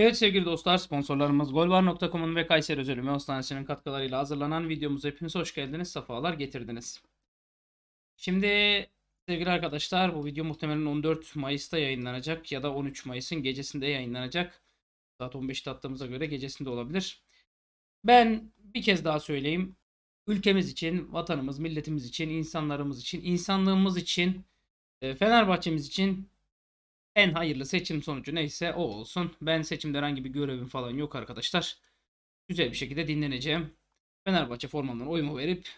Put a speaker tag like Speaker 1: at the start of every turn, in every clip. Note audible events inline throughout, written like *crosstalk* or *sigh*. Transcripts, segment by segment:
Speaker 1: Evet sevgili dostlar sponsorlarımız Golbar.com'un ve Kayseri Özel Üme Hastanesi'nin katkılarıyla hazırlanan videomuza hepiniz hoş geldiniz, sefalar getirdiniz. Şimdi sevgili arkadaşlar bu video muhtemelen 14 Mayıs'ta yayınlanacak ya da 13 Mayıs'ın gecesinde yayınlanacak. Saat 15'te attığımıza göre gecesinde olabilir. Ben bir kez daha söyleyeyim. Ülkemiz için, vatanımız, milletimiz için, insanlarımız için, insanlığımız için, e, Fenerbahçemiz için en hayırlı seçim sonucu neyse o olsun. Ben seçimde herhangi bir görevim falan yok arkadaşlar. Güzel bir şekilde dinleneceğim. Fenerbahçe formamdan oyumu verip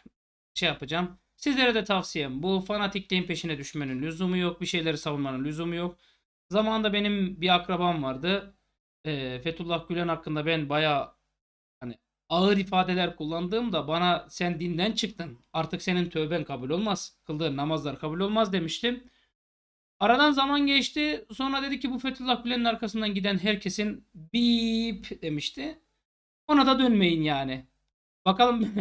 Speaker 1: şey yapacağım. Sizlere de tavsiyem bu fanatikliğin peşine düşmenin lüzumu yok. Bir şeyleri savunmanın lüzumu yok. Zamanında benim bir akrabam vardı. E, Fethullah Gülen hakkında ben bayağı hani ağır ifadeler kullandığımda bana sen dinden çıktın. Artık senin tövben kabul olmaz. Kıldığın namazlar kabul olmaz demiştim. Aradan zaman geçti. Sonra dedi ki bu Fethullah Gülen'in arkasından giden herkesin bip demişti. Ona da dönmeyin yani. Bakalım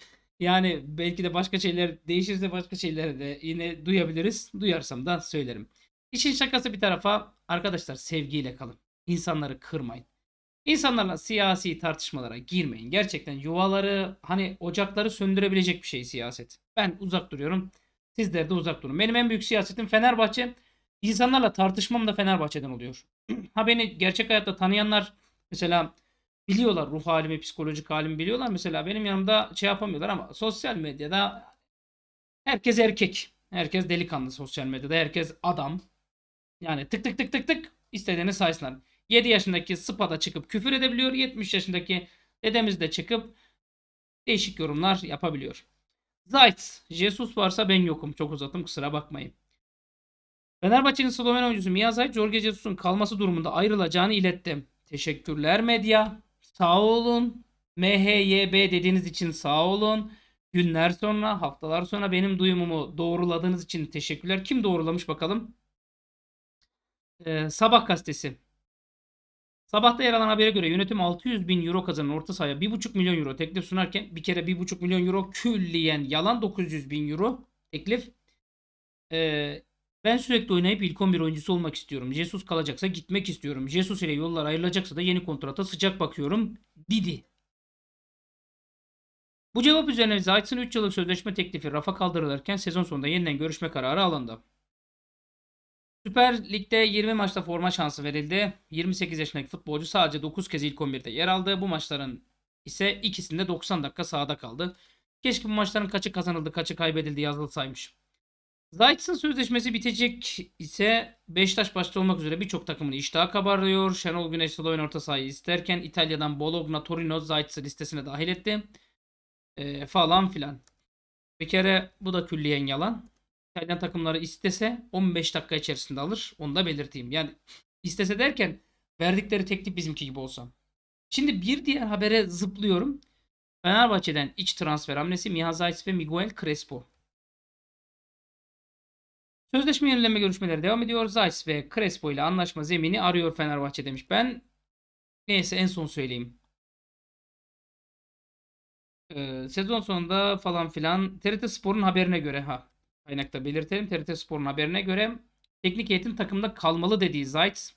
Speaker 1: *laughs* yani belki de başka şeyler değişirse başka şeyleri de yine duyabiliriz. Duyarsam da söylerim. İşin şakası bir tarafa arkadaşlar sevgiyle kalın. İnsanları kırmayın. İnsanlarla siyasi tartışmalara girmeyin. Gerçekten yuvaları hani ocakları söndürebilecek bir şey siyaset. Ben uzak duruyorum. Sizler de uzak durun. Benim en büyük siyasetim Fenerbahçe. İnsanlarla tartışmam da Fenerbahçe'den oluyor. *clears throat* ha beni gerçek hayatta tanıyanlar mesela biliyorlar ruh halimi, psikolojik halimi biliyorlar. Mesela benim yanımda şey yapamıyorlar ama sosyal medyada herkes erkek. Herkes delikanlı sosyal medyada. Herkes adam. Yani tık tık tık tık tık istediğini saysınlar. 7 yaşındaki Spa'da çıkıp küfür edebiliyor. 70 yaşındaki dedemiz de çıkıp değişik yorumlar yapabiliyor. Zayt, Jesus varsa ben yokum. Çok uzattım kusura bakmayın. Fenerbahçe'nin Sloven oyuncusu Miyazay, Jorge Jesus'un kalması durumunda ayrılacağını ilettim. Teşekkürler medya. Sağ olun. MHYB dediğiniz için sağ olun. Günler sonra, haftalar sonra benim duyumumu doğruladığınız için teşekkürler. Kim doğrulamış bakalım? Ee, Sabah gazetesi. Sabahta yer alan habere göre yönetim 600 bin euro kazanan orta sahaya 1,5 milyon euro teklif sunarken bir kere 1,5 milyon euro külliyen yalan 900 bin euro teklif. Ee, ben sürekli oynayıp ilk 11 oyuncusu olmak istiyorum. Jesus kalacaksa gitmek istiyorum. Jesus ile yollar ayrılacaksa da yeni kontrata sıcak bakıyorum. Didi. Bu cevap üzerine Zayt'sın 3 yıllık sözleşme teklifi rafa kaldırılırken sezon sonunda yeniden görüşme kararı alındı. Süper Lig'de 20 maçta forma şansı verildi. 28 yaşındaki futbolcu sadece 9 kez ilk 11'de yer aldı. Bu maçların ise ikisinde 90 dakika sahada kaldı. Keşke bu maçların kaçı kazanıldı, kaçı kaybedildi yazılsaymış. Zayt'sın sözleşmesi bitecek ise Beşiktaş başta olmak üzere birçok takımın iştahı kabarıyor. Şenol Güneş sol oyun orta sahayı isterken İtalya'dan Bologna, Torino, Zayt'sı listesine dahil etti. Ee, falan filan. Bir kere bu da külliyen yalan. İtalyan takımları istese 15 dakika içerisinde alır. Onu da belirteyim. Yani istese derken verdikleri teklif bizimki gibi olsa. Şimdi bir diğer habere zıplıyorum. Fenerbahçe'den iç transfer hamlesi Mihazayis ve Miguel Crespo. Sözleşme yenileme görüşmeleri devam ediyor. Zayt ve Crespo ile anlaşma zemini arıyor Fenerbahçe demiş. Ben neyse en son söyleyeyim. Ee, sezon sonunda falan filan TRT Spor'un haberine göre ha kaynakta belirtelim. TRT Spor'un haberine göre teknik heyetin takımda kalmalı dediği Zayt.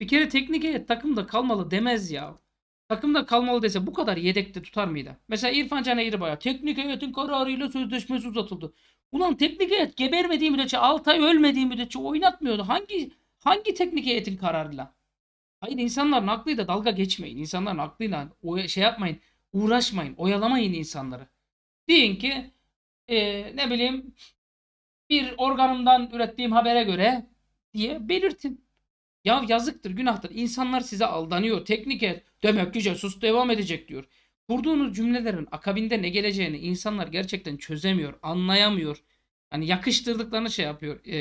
Speaker 1: Bir kere teknik heyet takımda kalmalı demez ya. Takımda kalmalı dese bu kadar yedekte tutar mıydı? Mesela İrfan Can Eğribay'a teknik heyetin kararıyla sözleşmesi uzatıldı. Ulan teknik heyet gebermediği müddetçe, Altay ölmediği müddetçe oynatmıyordu. Hangi hangi teknik heyetin kararıyla? Hayır insanların aklıyla dalga geçmeyin. İnsanların aklıyla şey yapmayın. Uğraşmayın. Oyalamayın insanları. Deyin ki e, ne bileyim bir organımdan ürettiğim habere göre diye belirtin. Ya yazıktır, günahtır. İnsanlar size aldanıyor. Teknik et. Demek ki Jesus devam edecek diyor kurduğunuz cümlelerin akabinde ne geleceğini insanlar gerçekten çözemiyor, anlayamıyor. Yani yakıştırdıklarını şey yapıyor. Ee,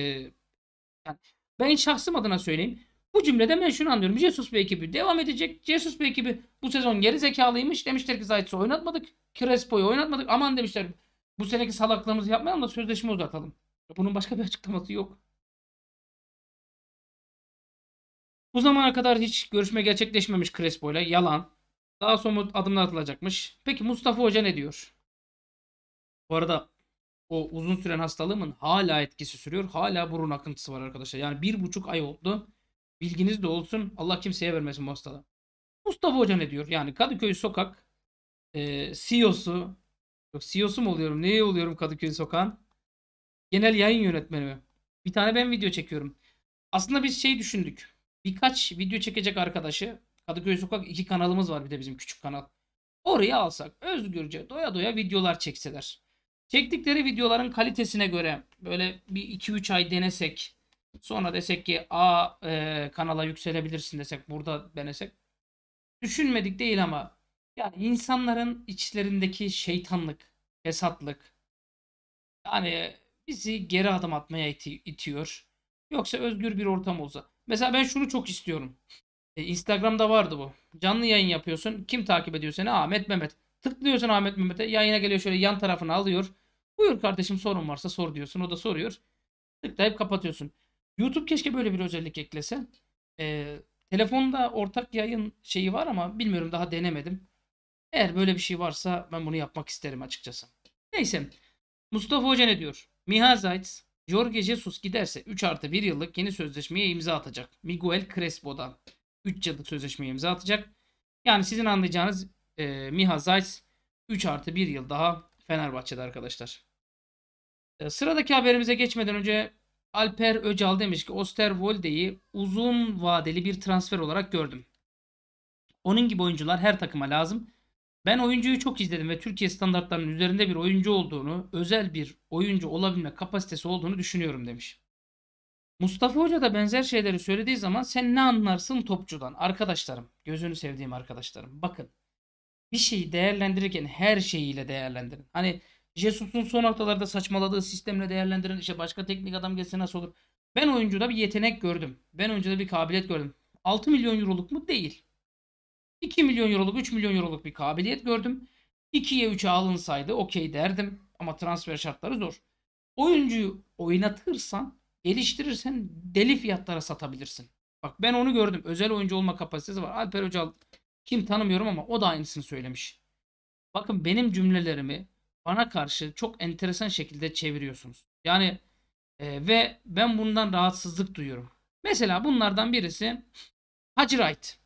Speaker 1: yani ben şahsım adına söyleyeyim. Bu cümlede ben şunu anlıyorum. Jesus ve ekibi devam edecek. Jesus ve ekibi bu sezon geri zekalıymış. Demişler ki Zayt'sı oynatmadık. Crespo'yu oynatmadık. Aman demişler bu seneki salaklığımızı yapmayalım da sözleşme uzatalım. Bunun başka bir açıklaması yok. Bu zamana kadar hiç görüşme gerçekleşmemiş Crespo'yla. Yalan. Daha sonra adımlar atılacakmış. Peki Mustafa Hoca ne diyor? Bu arada o uzun süren hastalığımın hala etkisi sürüyor. Hala burun akıntısı var arkadaşlar. Yani bir buçuk ay oldu. Bilginiz de olsun. Allah kimseye vermesin bu hastalığı. Mustafa Hoca ne diyor? Yani Kadıköy sokak e, CEO'su yok CEO'su mu oluyorum? Neye oluyorum Kadıköy sokağın? Genel yayın yönetmeni mi? Bir tane ben video çekiyorum. Aslında biz şey düşündük. Birkaç video çekecek arkadaşı Kadıköy Sokak iki kanalımız var bir de bizim küçük kanal. Oraya alsak özgürce doya doya videolar çekseler. Çektikleri videoların kalitesine göre böyle bir 2-3 ay denesek. Sonra desek ki A e, kanala yükselebilirsin desek burada denesek. Düşünmedik değil ama yani insanların içlerindeki şeytanlık, fesatlık yani bizi geri adım atmaya iti- itiyor. Yoksa özgür bir ortam olsa. Mesela ben şunu çok istiyorum. E, Instagram'da vardı bu. Canlı yayın yapıyorsun. Kim takip ediyor seni? Ahmet Mehmet. Tıklıyorsun Ahmet Mehmet'e. Yayına geliyor şöyle yan tarafını alıyor. Buyur kardeşim sorun varsa sor diyorsun. O da soruyor. Tıklayıp kapatıyorsun. YouTube keşke böyle bir özellik eklese. E, telefonda ortak yayın şeyi var ama bilmiyorum daha denemedim. Eğer böyle bir şey varsa ben bunu yapmak isterim açıkçası. Neyse. Mustafa Hoca ne diyor? Miha Zayt, Jorge Jesus giderse 3 artı 1 yıllık yeni sözleşmeye imza atacak. Miguel Crespo'dan. 3 yıllık sözleşmeye imza atacak. Yani sizin anlayacağınız e, Miha Zayt 3 artı 1 yıl daha Fenerbahçe'de arkadaşlar. E, sıradaki haberimize geçmeden önce Alper Öcal demiş ki Osterwolde'yi uzun vadeli bir transfer olarak gördüm. Onun gibi oyuncular her takıma lazım. Ben oyuncuyu çok izledim ve Türkiye standartlarının üzerinde bir oyuncu olduğunu, özel bir oyuncu olabilme kapasitesi olduğunu düşünüyorum demiş. Mustafa Hoca da benzer şeyleri söylediği zaman sen ne anlarsın topçudan? Arkadaşlarım, gözünü sevdiğim arkadaşlarım. Bakın bir şeyi değerlendirirken her şeyiyle değerlendirin. Hani Jesus'un son haftalarda saçmaladığı sistemle değerlendirin. İşte başka teknik adam gelse nasıl olur? Ben oyuncuda bir yetenek gördüm. Ben oyuncuda bir kabiliyet gördüm. 6 milyon euroluk mu? Değil. 2 milyon euroluk, 3 milyon euroluk bir kabiliyet gördüm. 2'ye 3'e alınsaydı okey derdim. Ama transfer şartları zor. Oyuncuyu oynatırsan geliştirirsen deli fiyatlara satabilirsin. Bak ben onu gördüm. Özel oyuncu olma kapasitesi var. Alper Hocal kim tanımıyorum ama o da aynısını söylemiş. Bakın benim cümlelerimi bana karşı çok enteresan şekilde çeviriyorsunuz. Yani e, ve ben bundan rahatsızlık duyuyorum. Mesela bunlardan birisi Hacı Wright.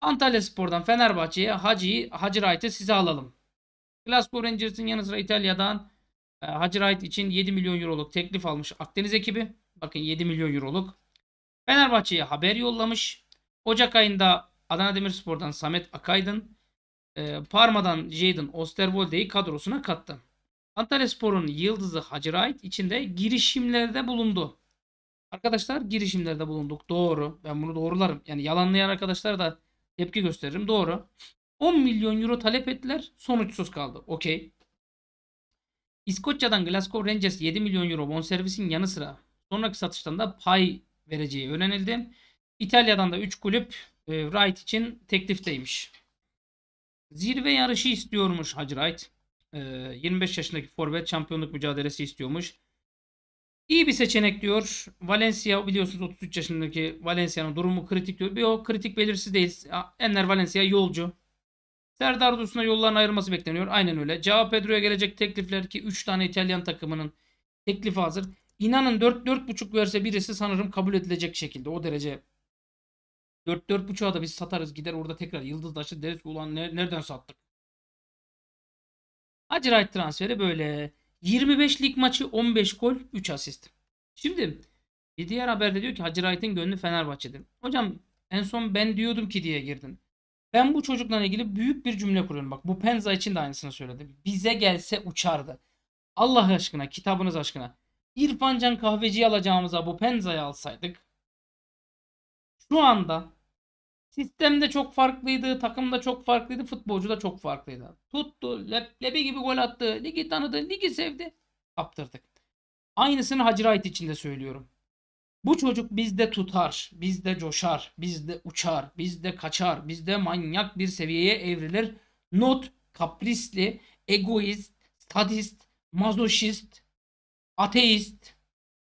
Speaker 1: Antalya Spor'dan Fenerbahçe'ye Hacı'yı Hacı Wright'ı size alalım. Glasgow Rangers'ın yanı sıra İtalya'dan ee, Hacı Wright için 7 milyon euroluk teklif almış Akdeniz ekibi. Bakın 7 milyon euroluk. Fenerbahçe'ye haber yollamış. Ocak ayında Adana Demirspor'dan Samet Akaydın, e, Parma'dan Jadon Osterwolde'yi kadrosuna kattı. Antalya Spor'un yıldızı Hacı Wright için de girişimlerde bulundu. Arkadaşlar girişimlerde bulunduk. Doğru. Ben bunu doğrularım. Yani yalanlayan arkadaşlar da tepki gösteririm. Doğru. 10 milyon euro talep ettiler. Sonuçsuz kaldı. Okey. İskoçya'dan Glasgow Rangers 7 milyon euro bonservisin yanı sıra sonraki satıştan da pay vereceği öğrenildi. İtalya'dan da 3 kulüp e, Wright için teklifteymiş. Zirve yarışı istiyormuş Hacı Wright. E, 25 yaşındaki forvet şampiyonluk mücadelesi istiyormuş. İyi bir seçenek diyor. Valencia biliyorsunuz 33 yaşındaki Valencia'nın durumu kritik diyor. Yok kritik belirsiz değil. Enner Valencia yolcu. Serdar Dursun'a yollarını ayırması bekleniyor. Aynen öyle. Cevap Pedro'ya gelecek teklifler ki 3 tane İtalyan takımının teklifi hazır. İnanın 4-4.5 verse birisi sanırım kabul edilecek şekilde. O derece 4-4.5'a da biz satarız gider orada tekrar yıldızlaşır deriz ki ulan ne, nereden sattık? Acirayt transferi böyle. 25 lig maçı 15 gol 3 asist. Şimdi bir diğer haberde diyor ki Hacı Wright'ın gönlü Fenerbahçedir. Hocam en son ben diyordum ki diye girdin. Ben bu çocukla ilgili büyük bir cümle kuruyorum. Bak bu Penza için de aynısını söyledi. Bize gelse uçardı. Allah aşkına, kitabınız aşkına. İrfan Can kahveciyi alacağımıza bu Penza'yı alsaydık. Şu anda sistemde çok farklıydı, takımda çok farklıydı, futbolcu da çok farklıydı. Tuttu, leblebi gibi gol attı, ligi tanıdı, ligi sevdi. Kaptırdık. Aynısını Hacı Wright için de söylüyorum. Bu çocuk bizde tutar, bizde coşar, bizde uçar, bizde kaçar, bizde manyak bir seviyeye evrilir. Not kaprisli, egoist, sadist, mazoşist, ateist,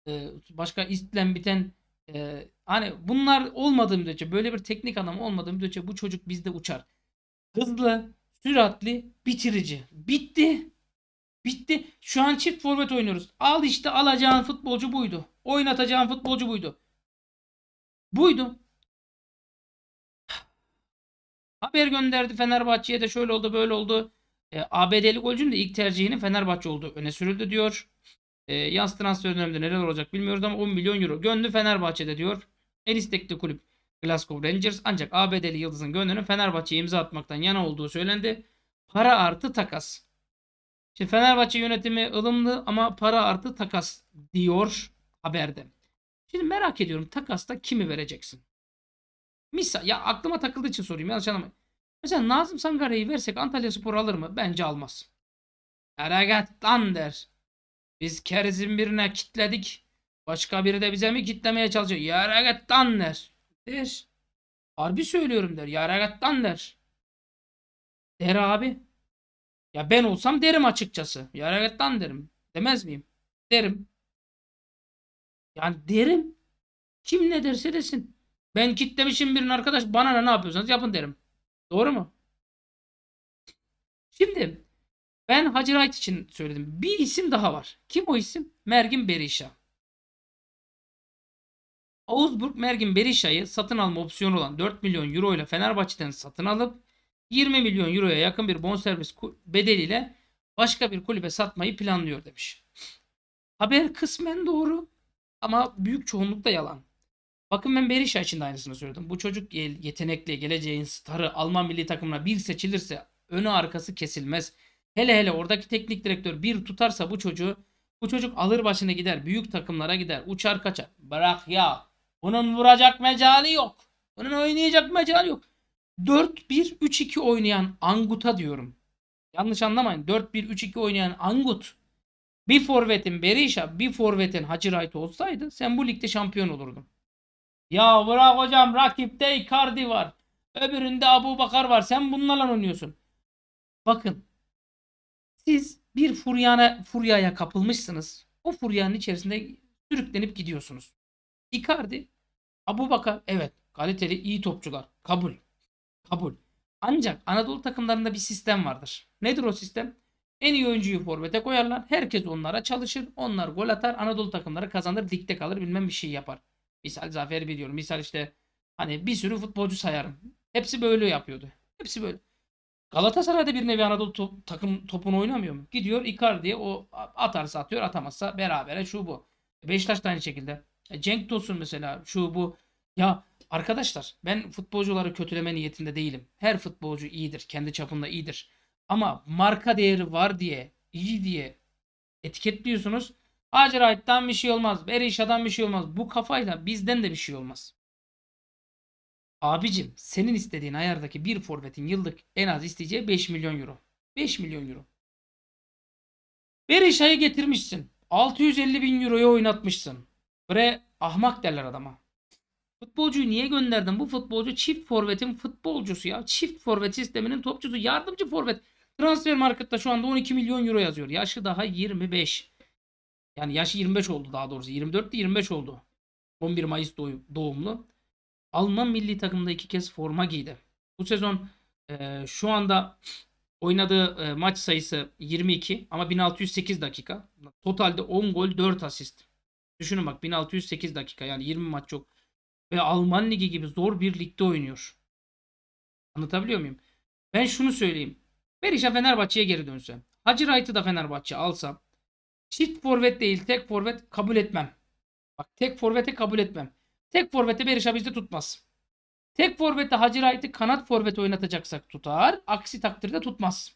Speaker 1: e, başka istle biten e, hani bunlar olmadığı müddetçe böyle bir teknik adam olmadığı müddetçe bu çocuk bizde uçar. Hızlı, süratli, bitirici. Bitti. Bitti. Şu an çift forvet oynuyoruz. Al işte alacağın futbolcu buydu. Oynatacağın futbolcu buydu. Buydu. Haber gönderdi Fenerbahçe'ye de şöyle oldu böyle oldu. E, ABD'li golcünün de ilk tercihinin Fenerbahçe oldu, öne sürüldü diyor. E, yaz transfer döneminde neler olacak bilmiyoruz ama 10 milyon euro gönlü Fenerbahçe'de diyor. En istekli kulüp Glasgow Rangers ancak ABD'li Yıldız'ın gönlünün Fenerbahçe'ye imza atmaktan yana olduğu söylendi. Para artı takas. Şimdi Fenerbahçe yönetimi ılımlı ama para artı takas diyor haberde. Şimdi merak ediyorum takasta kimi vereceksin? Misal ya aklıma takıldığı için sorayım yanlış anlamayın. Mesela Nazım Sangare'yi versek Antalya Spor alır mı? Bence almaz. Eragat der. Biz kerizin birine kitledik. Başka biri de bize mi kitlemeye çalışıyor? Yaragat der. Der. Harbi söylüyorum der. Yaragat der. Der abi. Ya ben olsam derim açıkçası. Ya derim. Demez miyim? Derim. Yani derim. Kim ne derse desin. Ben kitlemişim birini arkadaş bana ne, ne yapıyorsanız yapın derim. Doğru mu? Şimdi ben Hacı Wright için söyledim. Bir isim daha var. Kim o isim? Mergin Berisha. Augsburg Mergin Berisha'yı satın alma opsiyonu olan 4 milyon euro ile Fenerbahçe'den satın alıp 20 milyon euroya yakın bir bonservis bedeliyle başka bir kulübe satmayı planlıyor demiş. Haber kısmen doğru ama büyük çoğunlukta yalan. Bakın ben Berisha için de aynısını söyledim. Bu çocuk yetenekli, geleceğin starı Alman milli takımına bir seçilirse önü arkası kesilmez. Hele hele oradaki teknik direktör bir tutarsa bu çocuğu bu çocuk alır başını gider. Büyük takımlara gider. Uçar kaçar. Bırak ya. Bunun vuracak mecali yok. Bunun oynayacak mecali yok. 4-1-3-2 oynayan Angut'a diyorum. Yanlış anlamayın. 4-1-3-2 oynayan Angut bir forvetin Berisha, bir forvetin Hacı olsaydı sen bu ligde şampiyon olurdun. Ya bırak hocam rakipte Icardi var. Öbüründe Abu Bakar var. Sen bunlarla oynuyorsun. Bakın. Siz bir furyana, furyaya kapılmışsınız. O furyanın içerisinde sürüklenip gidiyorsunuz. Icardi, Abu Bakar evet kaliteli iyi topçular kabul. Kabul. Ancak Anadolu takımlarında bir sistem vardır. Nedir o sistem? En iyi oyuncuyu forvete koyarlar. Herkes onlara çalışır. Onlar gol atar. Anadolu takımları kazanır. Ligde kalır. Bilmem bir şey yapar. Misal Zafer biliyorum. Misal işte hani bir sürü futbolcu sayarım. Hepsi böyle yapıyordu. Hepsi böyle. Galatasaray'da bir nevi Anadolu top, takım topunu oynamıyor mu? Gidiyor diye o atarsa atıyor atamazsa berabere şu bu. Beşiktaş da aynı şekilde. E, Cenk Tosun mesela şu bu. Ya Arkadaşlar ben futbolcuları kötüleme niyetinde değilim. Her futbolcu iyidir. Kendi çapında iyidir. Ama marka değeri var diye, iyi diye etiketliyorsunuz. Hacerayt'tan bir şey olmaz. Berişa'dan bir şey olmaz. Bu kafayla bizden de bir şey olmaz. Abicim senin istediğin ayardaki bir forvetin yıllık en az isteyeceği 5 milyon euro. 5 milyon euro. Berişa'yı getirmişsin. 650 bin euroya oynatmışsın. Bre ahmak derler adama. Futbolcuyu niye gönderdin? Bu futbolcu çift forvetin futbolcusu ya. Çift forvet sisteminin topçusu. Yardımcı forvet. Transfer markette şu anda 12 milyon euro yazıyor. Yaşı daha 25. Yani yaşı 25 oldu daha doğrusu. 24'te 25 oldu. 11 Mayıs doğumlu. Alman milli takımda iki kez forma giydi. Bu sezon e, şu anda oynadığı e, maç sayısı 22 ama 1608 dakika. Totalde 10 gol 4 asist. Düşünün bak 1608 dakika yani 20 maç çok ve Alman Ligi gibi zor bir ligde oynuyor. Anlatabiliyor muyum? Ben şunu söyleyeyim. Berisha Fenerbahçe'ye geri dönsem. Hacı Wright'ı da Fenerbahçe alsa, Çift forvet değil tek forvet kabul etmem. Bak tek forvete kabul etmem. Tek forvete Berisha bizde tutmaz. Tek forvete Hacı Wright'ı kanat forvet oynatacaksak tutar. Aksi takdirde tutmaz.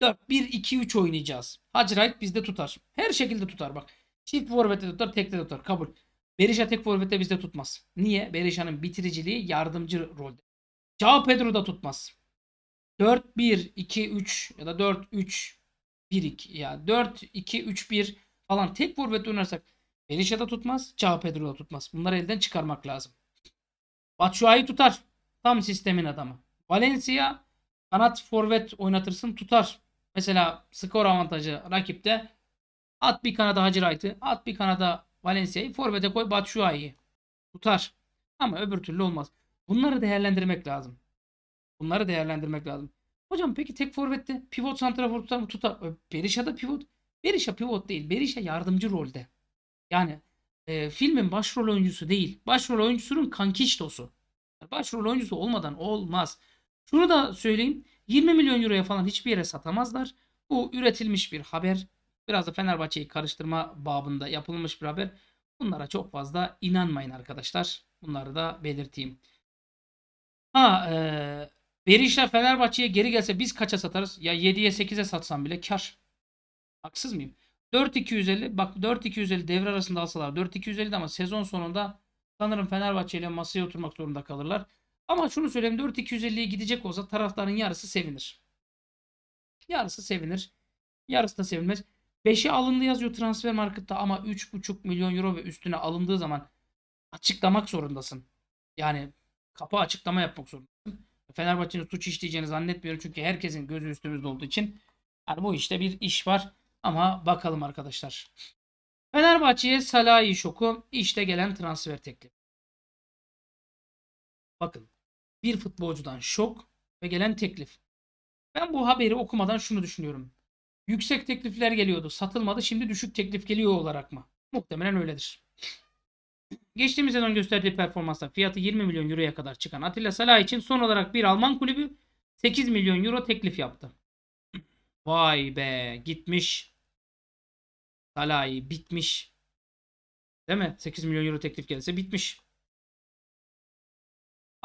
Speaker 1: 4-1-2-3 oynayacağız. Hacı Wright bizde tutar. Her şekilde tutar bak. Çift forvete tutar, tekte tutar. Kabul. Berisha tek forvette bizde tutmaz. Niye? Berisha'nın bitiriciliği yardımcı rolde. Cao Pedro da tutmaz. 4-1-2-3 ya da 4-3-1-2 ya 4-2-3-1 falan tek forvet oynarsak Berisha da tutmaz, Cao Pedro da tutmaz. Bunları elden çıkarmak lazım. Batshuayi tutar. Tam sistemin adamı. Valencia kanat forvet oynatırsın tutar. Mesela skor avantajı rakipte at bir kanada Hacı Wright'ı, at bir kanada Valencia'yı forvete koy Batshuayi'yi. Tutar. Ama öbür türlü olmaz. Bunları değerlendirmek lazım. Bunları değerlendirmek lazım. Hocam peki tek forvette pivot santrafor tutar mı? Tutar. E, Berisha da pivot. Berisha pivot değil. Berisha yardımcı rolde. Yani e, filmin başrol oyuncusu değil. Başrol oyuncusunun kankiştosu. Başrol oyuncusu olmadan olmaz. Şunu da söyleyeyim. 20 milyon euroya falan hiçbir yere satamazlar. Bu üretilmiş bir haber. Biraz da Fenerbahçe'yi karıştırma babında yapılmış bir haber. Bunlara çok fazla inanmayın arkadaşlar. Bunları da belirteyim. Ha e, Berişa Fenerbahçe'ye geri gelse biz kaça satarız? Ya 7'ye 8'e satsam bile kar. Haksız mıyım? 4250 bak 4250 devre arasında alsalar 4250 ama sezon sonunda sanırım Fenerbahçe ile masaya oturmak zorunda kalırlar. Ama şunu söyleyeyim 4250'ye gidecek olsa taraftarın yarısı sevinir. Yarısı sevinir. Yarısı da sevinmez. 5'e alındı yazıyor transfer markette ama 3,5 milyon euro ve üstüne alındığı zaman açıklamak zorundasın. Yani kapı açıklama yapmak zorundasın. Fenerbahçe'nin suç işleyeceğini zannetmiyorum çünkü herkesin gözü üstümüzde olduğu için. Yani bu işte bir iş var ama bakalım arkadaşlar. Fenerbahçe'ye Salahi şoku işte gelen transfer teklifi. Bakın bir futbolcudan şok ve gelen teklif. Ben bu haberi okumadan şunu düşünüyorum. Yüksek teklifler geliyordu. Satılmadı. Şimdi düşük teklif geliyor olarak mı? Muhtemelen öyledir. Geçtiğimiz sezon gösterdiği performansla fiyatı 20 milyon euroya kadar çıkan Atilla Salah için son olarak bir Alman kulübü 8 milyon euro teklif yaptı. Vay be gitmiş. Salah'ı bitmiş. Değil mi? 8 milyon euro teklif gelse bitmiş.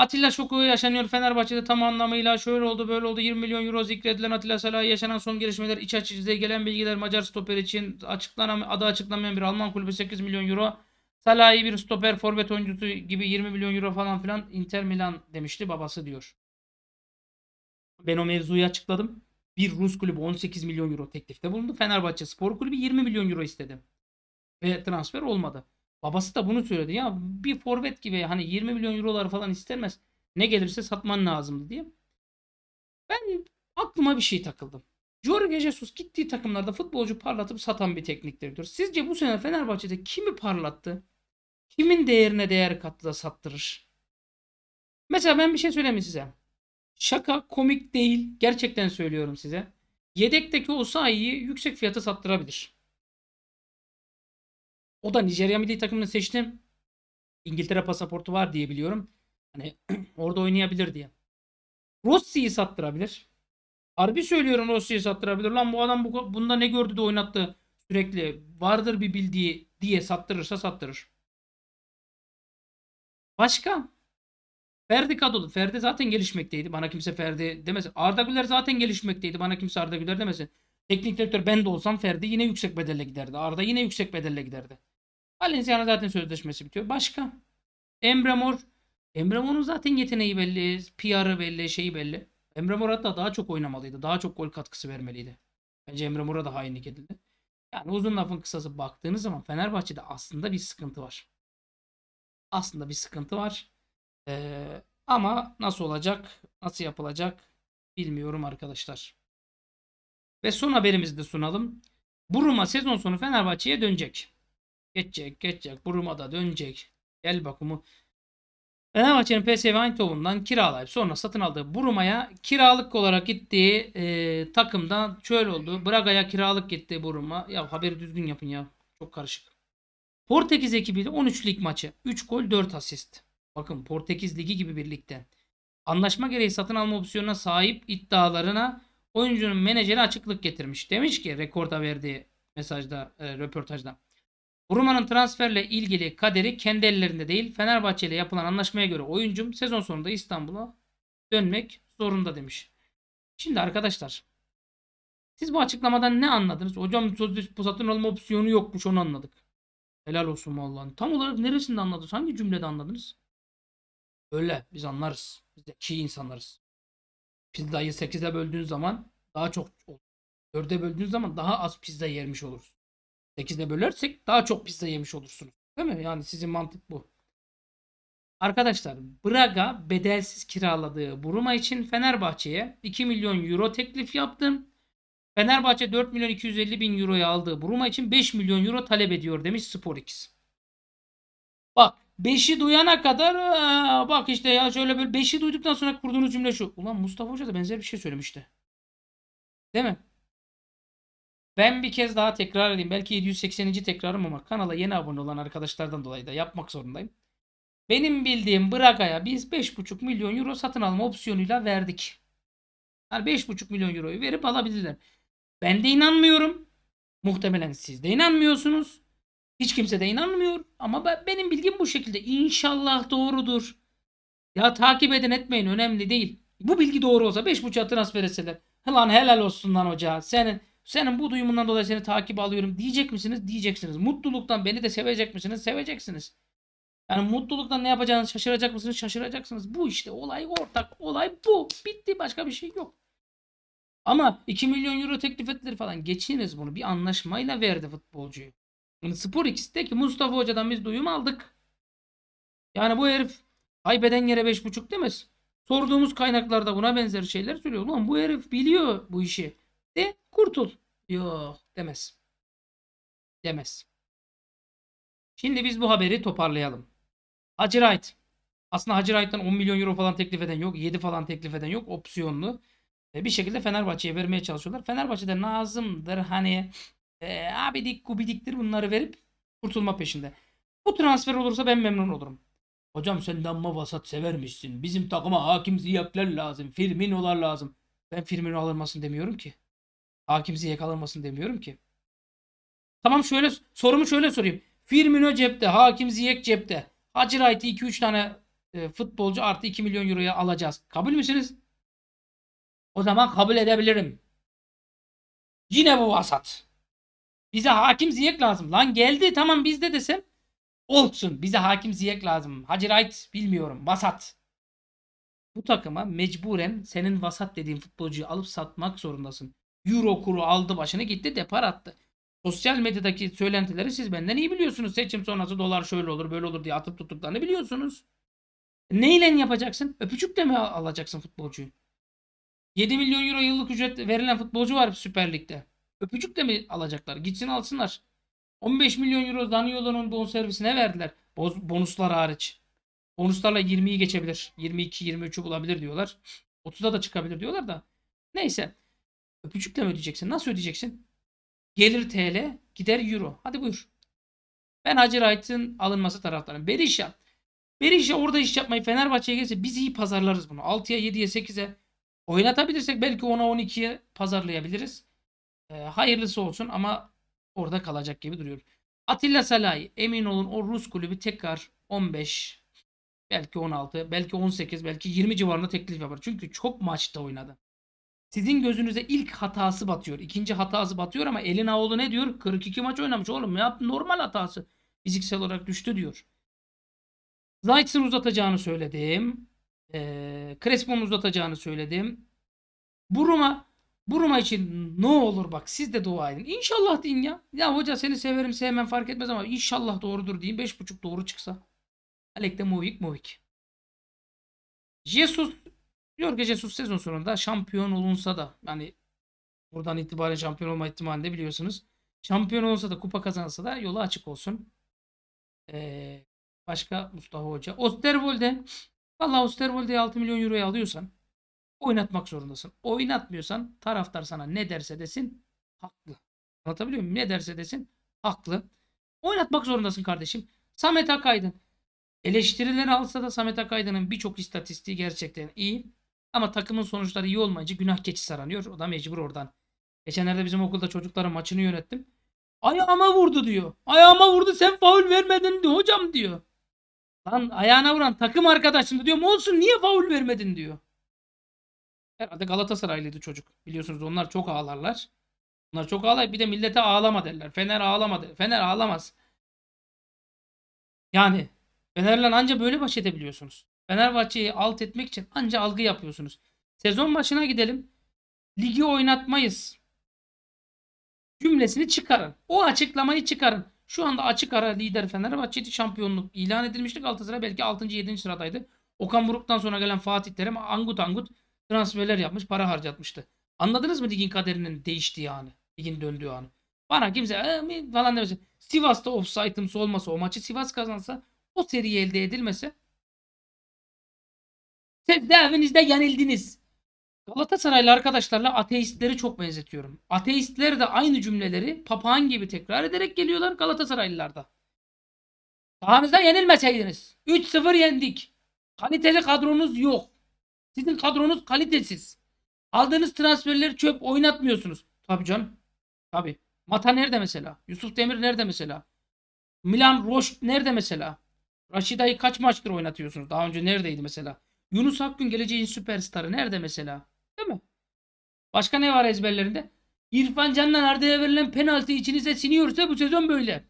Speaker 1: Atilla şoku yaşanıyor. Fenerbahçe'de tam anlamıyla şöyle oldu böyle oldu. 20 milyon euro zikredilen Atilla Salah'a yaşanan son gelişmeler iç açıcıya gelen bilgiler Macar stoper için açıklanan, adı açıklanmayan bir Alman kulübü 8 milyon euro. Salah'ı bir stoper forvet oyuncusu gibi 20 milyon euro falan filan Inter Milan demişti babası diyor. Ben o mevzuyu açıkladım. Bir Rus kulübü 18 milyon euro teklifte bulundu. Fenerbahçe Spor Kulübü 20 milyon euro istedi. Ve transfer olmadı. Babası da bunu söyledi. Ya bir forvet gibi hani 20 milyon eurolar falan istemez. Ne gelirse satman lazımdı diye. Ben aklıma bir şey takıldım. Jorge Jesus gittiği takımlarda futbolcu parlatıp satan bir tekniktir diyor. Sizce bu sene Fenerbahçe'de kimi parlattı? Kimin değerine değer kattı da sattırır? Mesela ben bir şey söyleyeyim size. Şaka komik değil. Gerçekten söylüyorum size. Yedekteki o sayıyı yüksek fiyata sattırabilir. O da Nijerya milli takımını seçtim. İngiltere pasaportu var diye biliyorum. Hani *clears throat* orada oynayabilir diye. Rossi'yi sattırabilir. Harbi söylüyorum Rossi'yi sattırabilir. Lan bu adam bu, bunda ne gördü de oynattı sürekli. Vardır bir bildiği diye sattırırsa sattırır. Başka? Ferdi Kadolu. Ferdi zaten gelişmekteydi. Bana kimse Ferdi demesin. Arda Güler zaten gelişmekteydi. Bana kimse Arda Güler demesin. Teknik direktör ben de olsam Ferdi yine yüksek bedelle giderdi. Arda yine yüksek bedelle giderdi. Valencia'nın zaten sözleşmesi bitiyor. Başka? Emre Mor. Emre Mor'un zaten yeteneği belli. PR'ı belli. Şeyi belli. Emre Mor hatta daha çok oynamalıydı. Daha çok gol katkısı vermeliydi. Bence Emre Mor'a da hainlik edildi. Yani uzun lafın kısası baktığınız zaman Fenerbahçe'de aslında bir sıkıntı var. Aslında bir sıkıntı var. Ee, ama nasıl olacak, nasıl yapılacak bilmiyorum arkadaşlar. Ve son haberimizi de sunalım. Buruma sezon sonu Fenerbahçe'ye dönecek. Geçecek geçecek. Buruma da dönecek. Gel bakımı. Fenerbahçe'nin PSV Eindhoven'dan kiralayıp sonra satın aldığı Buruma'ya kiralık olarak gittiği e, takımdan şöyle oldu. Braga'ya kiralık gitti Buruma. Ya haberi düzgün yapın ya. Çok karışık. Portekiz ekibi 13 lig maçı. 3 gol 4 asist. Bakın Portekiz Ligi gibi birlikte. Anlaşma gereği satın alma opsiyonuna sahip iddialarına oyuncunun menajeri açıklık getirmiş. Demiş ki rekorda verdiği mesajda, e, röportajda. Bruma'nın transferle ilgili kaderi kendi ellerinde değil Fenerbahçe ile yapılan anlaşmaya göre oyuncum sezon sonunda İstanbul'a dönmek zorunda demiş. Şimdi arkadaşlar siz bu açıklamadan ne anladınız? Hocam sözde pusatın alma opsiyonu yokmuş onu anladık. Helal olsun vallahi. Tam olarak neresinde anladınız? Hangi cümlede anladınız? Öyle biz anlarız. Biz de ki insanlarız. Pizzayı 8'e böldüğün zaman daha çok olur. 4'e böldüğün zaman daha az pizza yermiş oluruz. 8'e bölersek daha çok pizza yemiş olursunuz. Değil mi? Yani sizin mantık bu. Arkadaşlar Braga bedelsiz kiraladığı Buruma için Fenerbahçe'ye 2 milyon euro teklif yaptım. Fenerbahçe 4 milyon 250 bin euroya aldığı Buruma için 5 milyon euro talep ediyor demiş SporX. Bak 5'i duyana kadar aa, bak işte ya şöyle böyle 5'i duyduktan sonra kurduğunuz cümle şu. Ulan Mustafa Hoca da benzer bir şey söylemişti. Değil mi? Ben bir kez daha tekrar edeyim. Belki 780. tekrarım ama kanala yeni abone olan arkadaşlardan dolayı da yapmak zorundayım. Benim bildiğim Braga'ya biz 5,5 milyon euro satın alma opsiyonuyla verdik. Yani 5,5 milyon euroyu verip alabilirler. Ben de inanmıyorum. Muhtemelen siz de inanmıyorsunuz. Hiç kimse de inanmıyor. Ama benim bilgim bu şekilde. İnşallah doğrudur. Ya takip edin etmeyin önemli değil. Bu bilgi doğru olsa 5.5'a transfer etseler. Lan helal olsun lan hoca. Senin senin bu duyumundan dolayı seni takip alıyorum diyecek misiniz? Diyeceksiniz. Mutluluktan beni de sevecek misiniz? Seveceksiniz. Yani mutluluktan ne yapacağınızı şaşıracak mısınız? Şaşıracaksınız. Bu işte olay ortak. Olay bu. Bitti. Başka bir şey yok. Ama 2 milyon euro teklif ettiler falan. Geçiniz bunu. Bir anlaşmayla verdi futbolcuyu. Yani Spor X'teki Mustafa Hoca'dan biz duyum aldık. Yani bu herif kaybeden yere 5.5 demez. Sorduğumuz kaynaklarda buna benzer şeyler söylüyor. Ulan bu herif biliyor bu işi de kurtul. Yok demez. Demez. Şimdi biz bu haberi toparlayalım. Hacı Aslında Hacı 10 milyon euro falan teklif eden yok. 7 falan teklif eden yok. Opsiyonlu. E, bir şekilde Fenerbahçe'ye vermeye çalışıyorlar. Fenerbahçe'de Nazım'dır hani e, abidik kubidiktir bunları verip kurtulma peşinde. Bu transfer olursa ben memnun olurum. Hocam sen damma vasat severmişsin. Bizim takıma hakim ziyakler lazım. Firmino'lar lazım. Ben Firmino alırmasın demiyorum ki. Hakim yakalamasın demiyorum ki. Tamam şöyle sorumu şöyle sorayım. Firmino cepte, Hakim Ziyek cepte. Hacı Wright'i 2-3 tane e, futbolcu artı 2 milyon euroya alacağız. Kabul müsünüz? O zaman kabul edebilirim. Yine bu vasat. Bize hakim ziyek lazım. Lan geldi tamam bizde desem olsun. Bize hakim ziyek lazım. Hacı Wright bilmiyorum. Vasat. Bu takıma mecburen senin vasat dediğin futbolcuyu alıp satmak zorundasın. Euro kuru aldı başını gitti depar attı. Sosyal medyadaki söylentileri siz benden iyi biliyorsunuz. Seçim sonrası dolar şöyle olur böyle olur diye atıp tuttuklarını biliyorsunuz. E, neyle yapacaksın? Öpücükle mi alacaksın futbolcuyu? 7 milyon euro yıllık ücret verilen futbolcu var Süper Lig'de. Öpücükle mi alacaklar? Gitsin alsınlar. 15 milyon euro Daniolo'nun bon servisine verdiler. bonuslar hariç. Bonuslarla 20'yi geçebilir. 22-23'ü bulabilir diyorlar. 30'a da çıkabilir diyorlar da. Neyse. Öpücükle mi ödeyeceksin? Nasıl ödeyeceksin? Gelir TL, gider Euro. Hadi buyur. Ben Hacer Aydın alınması taraftarım. Berisha. Berisha orada iş yapmayı Fenerbahçe'ye gelse biz iyi pazarlarız bunu. 6'ya, 7'ye, 8'e oynatabilirsek belki 10'a, 12'ye pazarlayabiliriz. E, hayırlısı olsun ama orada kalacak gibi duruyor. Atilla Salay emin olun o Rus kulübü tekrar 15 belki 16 belki 18 belki 20 civarında teklif yapar. Çünkü çok maçta oynadı. Sizin gözünüze ilk hatası batıyor. ikinci hatası batıyor ama Elin Ağoğlu ne diyor? 42 maç oynamış oğlum. Ya normal hatası. Fiziksel olarak düştü diyor. Zayt'sın uzatacağını söyledim. E, Crespo'nun uzatacağını söyledim. Buruma Buruma için ne olur bak siz de dua edin. İnşallah deyin ya. Ya hoca seni severim sevmem fark etmez ama inşallah doğrudur deyin. 5.5 doğru çıksa. Alek de Movik Movik. Jesus Jorge Jesus sezon sonunda şampiyon olunsa da yani buradan itibaren şampiyon olma ihtimalini biliyorsunuz. Şampiyon olsa da kupa kazansa da yolu açık olsun. Ee, başka Mustafa Hoca. Osterwold'e valla Osterwold'e 6 milyon euroya alıyorsan oynatmak zorundasın. Oynatmıyorsan taraftar sana ne derse desin haklı. Anlatabiliyor muyum? Ne derse desin haklı. Oynatmak zorundasın kardeşim. Samet Akaydın. Eleştirileri alsa da Samet Akaydın'ın birçok istatistiği gerçekten iyi. Ama takımın sonuçları iyi olmayınca günah keçi saranıyor. O da mecbur oradan. Geçenlerde bizim okulda çocukların maçını yönettim. Ayağıma vurdu diyor. Ayağıma vurdu sen faul vermedin diyor hocam diyor. Lan ayağına vuran takım arkadaşım diyor. Olsun niye faul vermedin diyor. Herhalde Galatasaraylıydı çocuk. Biliyorsunuz onlar çok ağlarlar. Onlar çok ağlar. Bir de millete ağlama derler. Fener ağlama der. Fener ağlamaz. Yani Fener'le anca böyle baş edebiliyorsunuz. Fenerbahçe'yi alt etmek için anca algı yapıyorsunuz. Sezon başına gidelim. Ligi oynatmayız. Cümlesini çıkarın. O açıklamayı çıkarın. Şu anda açık ara lider Fenerbahçe'ydi. Şampiyonluk ilan edilmişti. sıra belki 6. 7. sıradaydı. Okan Buruk'tan sonra gelen Fatih Terim angut angut transferler yapmış, para harcatmıştı. Anladınız mı ligin kaderinin değiştiği anı? Ligin döndüğü anı. Bana kimse ee, mi falan demesin. Sivas'ta offside'ımsı olmasa o maçı Sivas kazansa o seri elde edilmese siz de evinizde yenildiniz. Galatasaraylı arkadaşlarla ateistleri çok benzetiyorum. Ateistler de aynı cümleleri papağan gibi tekrar ederek geliyorlar Galatasaraylılarda. Sahanızda yenilmeseydiniz. 3-0 yendik. Kaliteli kadronuz yok. Sizin kadronuz kalitesiz. Aldığınız transferleri çöp oynatmıyorsunuz. Tabii canım. Tabii. Mata nerede mesela? Yusuf Demir nerede mesela? Milan Roş nerede mesela? Raşida'yı kaç maçtır oynatıyorsunuz? Daha önce neredeydi mesela? Yunus Akgün geleceğin süperstarı. Nerede mesela? Değil mi? Başka ne var ezberlerinde? İrfan Can'dan Arda'ya verilen penaltı içinize siniyorsa bu sezon böyle.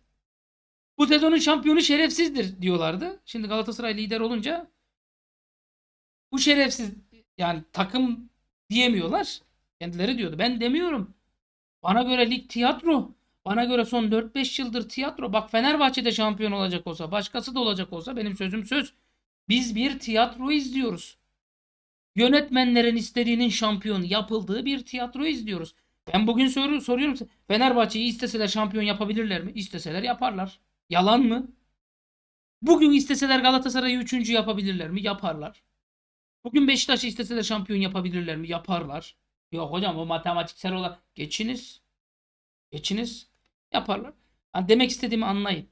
Speaker 1: Bu sezonun şampiyonu şerefsizdir diyorlardı. Şimdi Galatasaray lider olunca bu şerefsiz yani takım diyemiyorlar. Kendileri diyordu. Ben demiyorum. Bana göre lig tiyatro. Bana göre son 4-5 yıldır tiyatro. Bak Fenerbahçe'de şampiyon olacak olsa, başkası da olacak olsa benim sözüm söz. Biz bir tiyatro izliyoruz. Yönetmenlerin istediğinin şampiyon yapıldığı bir tiyatro izliyoruz. Ben bugün soruyorum soruyorum Fenerbahçe'yi isteseler şampiyon yapabilirler mi? İsteseler yaparlar. Yalan mı? Bugün isteseler Galatasaray'ı üçüncü yapabilirler mi? Yaparlar. Bugün Beşiktaş'ı isteseler şampiyon yapabilirler mi? Yaparlar. Yok hocam o matematiksel olan geçiniz. Geçiniz. Yaparlar. demek istediğimi anlayın.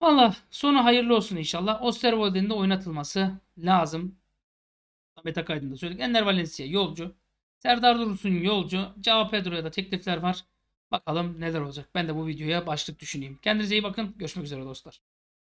Speaker 1: Valla sonu hayırlı olsun inşallah. Osterwolde'nin de oynatılması lazım. Meta kaydında söyledik. Enner Valencia yolcu. Serdar Dursun yolcu. Cevap Pedro'ya da teklifler var. Bakalım neler olacak. Ben de bu videoya başlık düşüneyim. Kendinize iyi bakın. Görüşmek üzere dostlar.